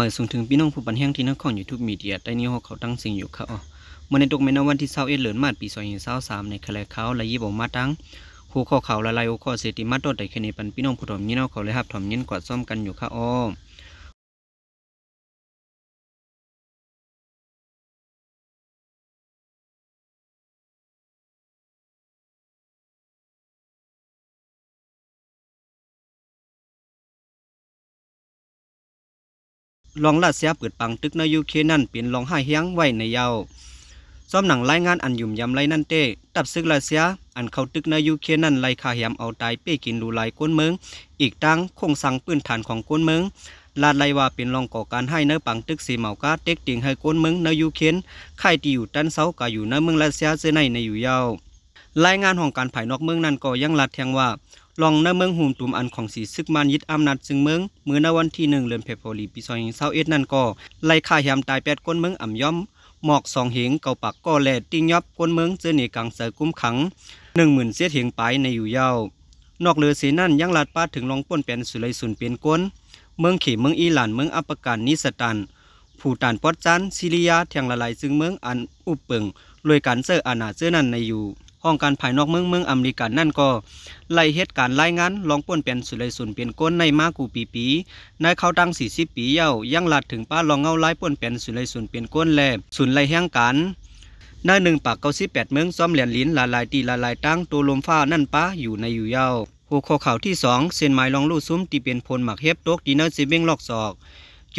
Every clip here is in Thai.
มาส่งถึงพี่น้องผู้ปันแหิงที่นักข่าวยูทูบมีเดียได้นี้เขาตั้งสิ่งอยู่ค่ะเมื่อในตกเมนวันที่เศร้าเอ็ดเหลือนมาดปีสองพันเศร้าสามในคลาเขาและยี่บอกมาตั้ง หูข้อเขาละลายข้อเสติมาตัวแต่แค่ในปันพี่น้องผู้ถมย่นเอาเขาเลยครับถมยิงกอดซ่อมกันอยู่ค่ะอ้อรองราชเสียเปิดปังตึกในยูเคนั่นเป็นรองห้าเฮียงไว้ในยาวซ้อมหนังรายงานอันยุ่มยำไรนั่นเต้ตับซึกราเสียอันเขาตึกในยูเคนั่นไรขาแหมเอาตายเป้กินดูไรก้นเมืองอีกตั้งคงสั่งปืนฐานของก้นเมือง ลาดไลว่าเป็นรองก่อการให้เนื้อปังตึกสีเหมากาเต็กติงให้ก้นเมืองในยูเคนไข่ตีอยู่ด้านเสากาอยู่ในเมืองราสเสียเซในในอยู่ยาวรายงานของการภายนอกเมืองนั่นก็ยังลัดแทงว่าลองในเมืองหูมตุมอันของสีซึกมันยึดอำนาจซึ่งเมืองเมื่อในวันที่หนึ่งเดือนเพฟลีปีซองเศร้าเอ็ดนั่นก็ไล่ข่าแฮมตายแปดก้นเมืองอ่ำย่อมหมอกสองเหงเกาปากก็อแหลดติ้งยับก้นเมืองเจอเนีกังเสือกุ้มขังหนึ่งหมื่นเสียเหงไปในอยู่ยาว นอกเลือเสนั่นยังลาดป้าถึงลองป้นเป็นสุไลสุนเปลี่ยนก้นเมืองเขเมืองอีหลานเมืองอัปการนิสตันผู้ตานปอดจันซิริยาเทียงละลายซึ่งเมืองอันอุบเปิงรวยการเซอร์อาณาเจอนั่นในอยู่ห้องการภายนอกเมืองเมืองอเมริกันนั่นก็ ไล่เหตุการณ์รายงานลองป้วนเปลี่ยนสุริยสุนเปลี่ยนก้นในมากูปีปีนายเขาตั้ง40 ปีเย้ายังหลัดถึงป้าลองเงาไล่ป้วนเปลี่ยนสุริยสุนเปลี่ยนก้นแลสุนไล่แห่งกันในหนึ่งปากเก้าสิบแปดเมืองซ้อมเหรียญลิ้นละลายตีละลายตั้งตัวลมฟ้านั่นป้าอยู่ในอยู่เย้าหัวข้อข่าวที่สองเส้นไม้ลองลู่ซุ้มตีเป็นพลหมักเฮ็บโต๊กดีเนอร์ซีเบ้งลอกศอก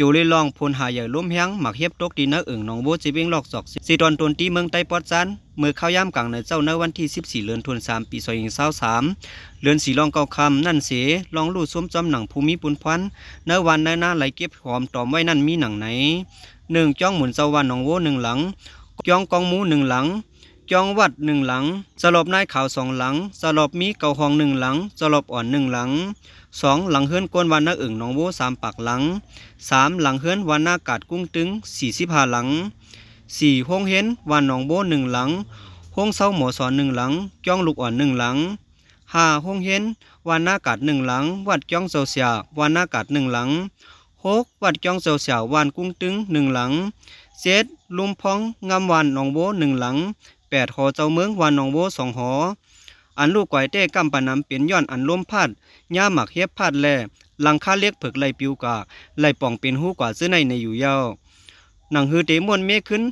จูลีลองพูนหาใหญ่ล้มแฮ้งหมักเฮียบตกดีนักออึ่งหนองโบจิวิ่งลอกศอกสีตอนตนตีเมืองใต้ปอดจันเมื่อเข้าย่ำกลางในเจ้าเนื้อวันที่ 14เลือนทันสามปีซอยิงเศร้าสามเลือนสีลองเกาคำนั่นเสลองลู่ซุ้มจอมหนังภูมิปุนพันเนื้อวันเนหน้าไหลเก็บหอมตอมไว้นั่นมีหนังไหนหนึ่งจ้องหมุนเจ้าวันหนองโวหนึ่งหลังจ้องกองมูหนึ่งหลังจองวัดหนึ่งหลัง สลบนายขาวสองหลัง สลบมีเก่าหองหนึ่งหลังสลบอ่อนหนึ่งหลัง สองหลังเฮือนกวนวันนาอึ่งหนองโวสามปากหลังสามหลังเฮือนวันนากาดกุ้งตึงสี่สิบห้าหลังสี่ห้องเห็นวันหนองโบหนึ่งหลัง ห้องเศร้าหมอสอนหนึ่งหลัง จ้องลูกอ่อนหนึ่งหลังห้าห้องเห็นวันนากาดหนึ่งหลัง วัดจ้องเสาเสียวันนากาดหนึ่งหลังหกวัดจ้องเสาเสียวันกุ้งตึงหนึ่งหลังเจ็ดลุมพองงามวันหนองโบหนึ่งหลังแปดหอเจ้าเมืองวานหนองโวสองหอ อันลูกไก่เต้กำปะน้ำเปลี่ยนย้อนอันล้มพัดย่าหมักเฮ็ยพัดแล่ลังค่าเรียกเผือกไหลปิวกะไหลป่องเป็นหูกว่าซื้อในในอยู่เยาวหนังฮือเตมวนเมฆขึ้น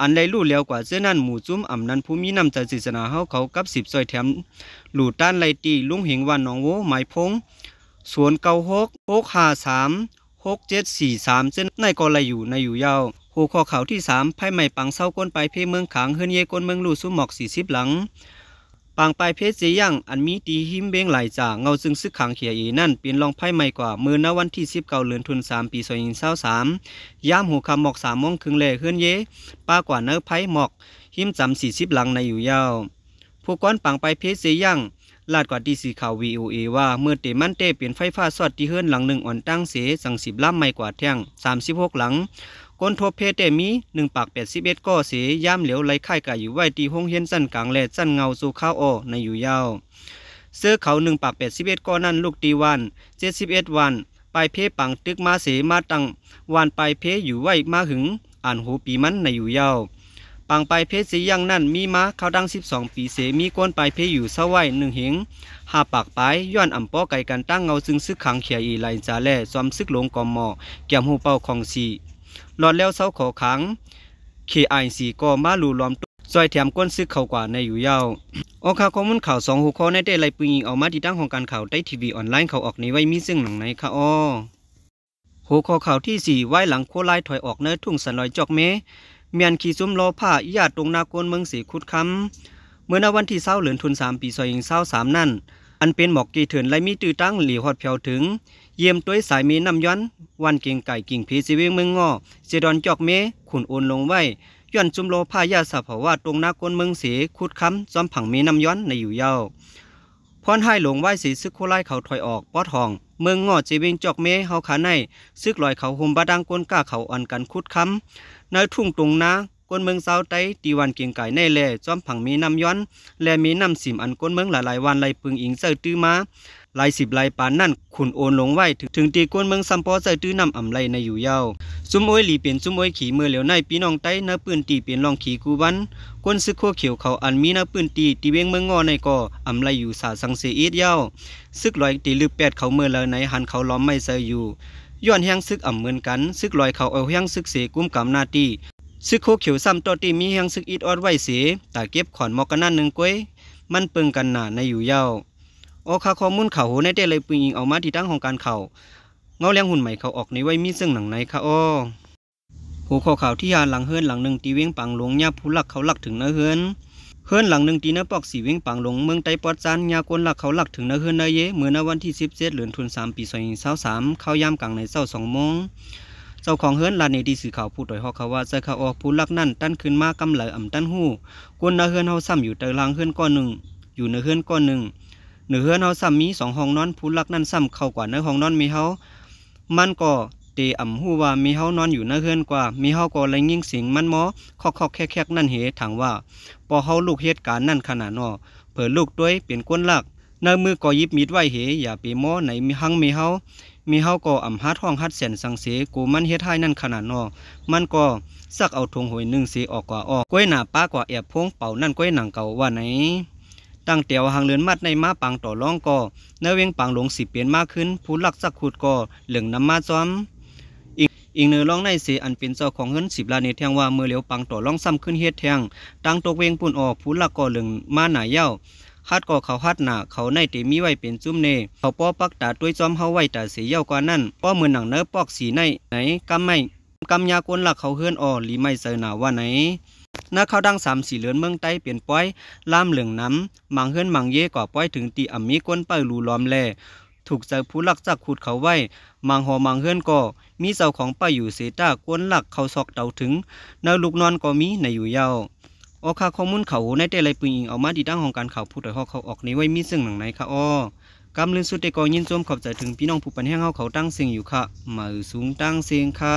อันไหลลู่เลี้วกว่าเสื้อนั่นหมู่จุ้มอ่ำนั้นผู้มีนำใจศาสนาเฮาเขากับสิบซอยแถมหลู่ต้านไหลตีลุงเหงวันหนองโวหมายพงสวนเกาหกหกห้าสามหกเจ็ดสี่สามเส้นในกอไหลอยู่ในอยู่เยาวูข้อเขาที่สามไพ่ใหม่ปังเศร้าก้นไปเพเมืองขังเฮือนเยก้นเมืองลู่ซุ่มหมอกสี่สิบหลังปางไปเพชรเสียงอันมีตีหิมเบงไหลจ่าเงาซึ่งซึกขังเขียอีนั่นเปลี่ยนรองไพ่ใหม่กว่ามือนวันที่สิบเก้าเลือนทุนสามปีสอยหินเศร้าสามย่ามหูคำหมอกสามมงครึ่งเล่เฮือนเยป้ากว่าเนื้อไพ่หมอก หิมจำสี่สิบหลังในอยู่ยาวผู้ก้อนปังไปเพชรเสียงลาดกว่าดีสีข่าววีโอเอว่าเมื่อเตมันเตเปลี่ยนไฟฟ้าสอดที่เฮือนหลังหนึ่งอ่อนตั้งเสสังสิบล่ำไม่กว่าแท่งสามสิบหกหลังคนทบเพแต่มีหนึ่งปากแปดสิบเอ็ดก็เสียย่ำเหลวไหลไข่กะอยู่ไหวตีห้องเฮียนสั้นกลางแหลดสั้นเงาสู่ข้าวออในอยู่ยาวเสื้อเขาหนึ่งปากแปดสิบเอ็ดกอนั่นลูกตีวันเจ็ดสิบเอ็ดวัน ไปเพปังตึกมาเสมาตั้งวันไปเพอยู่ไหวมาหึงอ่านหูปีมันในอยู่ยาวปังไปเพศสียังนั่นมีมาเขาดังสิบสองปีเสมีก้นไปเพอยู่เศร้าไหวหนึ่งหิงหาปากไปย้อนอ่ำป้อไก่กันตั้งเงาซึ่งซึกขังเขียอีไหลจ่าแล่ซ้อมซึกหลงกอมหมอแก้มหูเป่าของสีหลอดแล้วเศร้าขอขังเคไอ i ีก็มาลูล้อมซอยแถมก้นซึกเข่ากว่าในอยู่ยาวออกข่าวข้อมูลข่าวสองหัวข้อในเด้ไล่ปืนยิงออกมาที่ตั้งของการข่าวได้ทีวีออนไลน์เขาออกในไว้มีซึ่งหนังในค่ะอ้อหัวข้อข่าวที่สี่ไว้หลังโคไลถอยออกเนื้อทุ่งสันลอยจอกเมเมียนขี่ซุ้มโลผ้าญาติตรงนาโกนเมืองสีคุดคำเมื่อนวันที่เศร้าเหลือนทุนสามปีซอยยิงเศร้าสามนั่นอันเป็นหมอกกีเถินและมีตื้อตั้งหลีหอดเพียวถึง เยี่ยมต้วยสายมีน้ำย้อนวันกิ่งไก่กิ่งผีสีเวงเมืองงอเจดอนจอกเม ขุนโอนลงไว้ย้อนจุมโลผ้ายาสาภาวะตรงนาคนเมืองเสียขุดค้ำจอมผังมีน้ำย้อนในอยู่เย้าพรให้หลงไหวสีซึกโคไลเขาถอยออกป้อทอง เมืองงอจีวิงจอกเมเฮาขาใน ซึกลอยเขาหุมบาดังก้นก้าเขาอ่อนกันคุดค้ำในทุ่งตรงนาก้นเมืองเซาไต้ตีวันเกียงไก่ในแล่จอมผังมีน้ำย้อนและมีน้ำสิมอันก้นเมืองหลายๆวันไหลปึงอิงเสซอตื้อมาลายสิบลายปานนั่นขุนโอนลงไหวถึงตีก้นเมืองซัมปอเสือตื้อนำอ่ำไรในอยู่เย้าซุ้มอ้ยหลีเปลี่ยนซุ้มอ้ยขี่มือเหลียวในปีน้องไต้เนื้อปืนตีเปลี่ยนลองขี่กูบันก้นซึกโคเขียวเขาอันมีเนื้อปืนตีตีเวงเมืองงอในก่ออ่ำไรอยู่สาสังเสียอีดเย้าซึกลอยตีลืบแปดเขาเมื่อเลยในหันเขาล้อมไม่ใส่อยู่ย้อนแห้งซึกอ่ำเหมือนกันซึกลอยเขาเอาแห้งซึกเสกุ้มกำนาตีซึกโคเขียวซ้ำต่อตีมีเฮียงซึกอีดออดไว้เสียตาเก็บขอนมอกกันนั่นหนึ่งก้วย มันเปิงกันหนาในอยู่เย้า โอคาข้อมูลเขาวในแต่เลยปืนยิงเอามาที่ตั้งของการเขาเงาเลี้ยงหุ่นใหม่เขาออกในไว้มีซึ่งหนังในค่ะอ้อหูขาอข่าวที่ยานหลังเฮือนหลังหนึ่งตีเว้งปังหลวงยาผู้หลักเขาหลักถึงนื้อเฮือนเฮือนหลังหนึ่งตีนื้อปอกสีเว้งปังหลวงเมืองไต้ปอดจานยากนหลักเขาหลักถึงนื้อเฮือนเนื้เย่เมื่อนวันที่สิบเจ็ดเหลือนทุนสามปีสองสามเข้ายามกลางในเศร้าสองโมงจ้าของเฮือนลานนี้ดีสื่อข่าวพูดโดยฮอกเขาว่าใจเขาออกผู้ลักนั่นตั้นขึ้นมากำเหลอ่ำตั้นหู้กวนน้าเฮือนเฮาซ้ำอยู่ตะลางเฮือนก้อนหนึ่ง อยู่เนื้อเฮือนก้อนหนึ่งเนื้อเฮือนเฮาซ้ำมีสองห้องนอนผู้ลักนั่นซ้ำเข้ากว่าเนื้อห้องนอนมีเฮามันก็เตอ่ำหู้ว่ามีเฮานอนอยู่เนื้อเฮือนกว่ามีเฮาก็ไรยิ่งสิงมันหมอคอกคอกแคกแคกนั่นเหตถางว่าพอเฮาลูกเหตุการณ์นั่นขนาดนอเผอลูกด้วยเปลี่ยนก้นลักนมือก็ยิบมีดไว้เหอย่าไปม้อในมีหังมีเฮามีเฮาก็อ่ำฮัดห้องฮัดเสียนสังเสกูมันเฮ็ดให้นั่นขนาดนอมันก็สักเอาทงหอยหนึ่งเสออกกว่าออกก้อยหนาป้ากว่าแอบพงเป่านั่นก้อยหนังเก่าว่าไหนตั้งเตียวหางเลือนมัดในมาปังต่อร้องก็ในเวียงปังหลงสิเปลี่ยนมากขึ้นผู้ลักสักขุดก็เหลืองน้ำมาซ้อมอีกเนื้อร้องในเสีอันเป็นเจ้าของเงินสิบล้านเนทงว่าเมื่อเหลียวปังต่อร้องซ้ำขึ้นเฮ็ดแทงตั้งตกเวงปุ่นออกผู้ลักก็เหลืองมาหนาเย้าฮัดก่อเขาฮัดหนาเขาในเตมีไว้เป็นจุ้มเนเขาป้อปักตาด้วยจอมเฮาไว้ต่เสียเยาวกว่านั่นป้อมือหนังเนื้อปอกสีในไหนกำไม่กำยากวนหลักเขาเฮือนอ่อหลีไม่เสหนาว่าไหนนาเขาดังสามสีเหลือนเมืองใต้เปลี่ยนป้อยล่ามเหลืองน้ำมังเฮือนมังเย่ก่อป้อยถึงตีอัมมีก้นเป้าลูล้อมแลถูกเจผู้ลักจักขุดเขาไว้มังหอมังเฮือนก่อมีเสาของป้าอยู่เสต้ากวนหลักเขาซอกเตาถึงเนื้อลูกนอนก็มีในอยู่เยาวออข่าข้อมูลเขาในแต่ละปีเอามาดีตั้งของการเขาผู้ถอหอกเขาออกนี้ไว้มีซึ่งหนังไหนค่ะอ้อกำลืนสุดแต่กอยินจมขอบใจถึงพี่น้องผู้ปันแห้งเขาเขาตั้งสิ่งอยู่ค่ะมาสูงตั้งเสียงค่ะ